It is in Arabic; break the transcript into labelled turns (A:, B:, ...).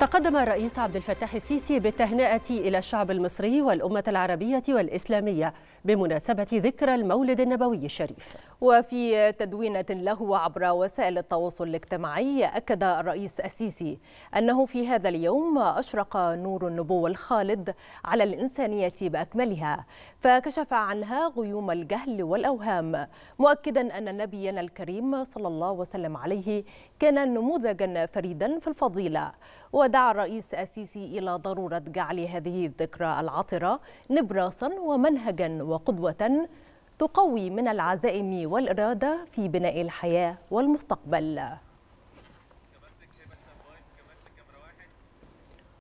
A: تقدم الرئيس عبد الفتاح السيسي بالتهنئة إلى الشعب المصري والأمة العربية والإسلامية بمناسبة ذكرى المولد النبوي الشريف
B: وفي تدوينة له عبر وسائل التواصل الاجتماعي أكد الرئيس السيسي أنه في هذا اليوم أشرق نور النبوة الخالد على الإنسانية بأكملها فكشف عنها غيوم الجهل والأوهام مؤكدا أن نبينا الكريم صلى الله وسلم عليه كان نموذجا فريدا في الفضيلة ودعا الرئيس السيسي إلى ضرورة جعل هذه الذكرى العطرة نبراسا ومنهجا وقدوة تقوي من العزائم والإرادة في بناء الحياة والمستقبل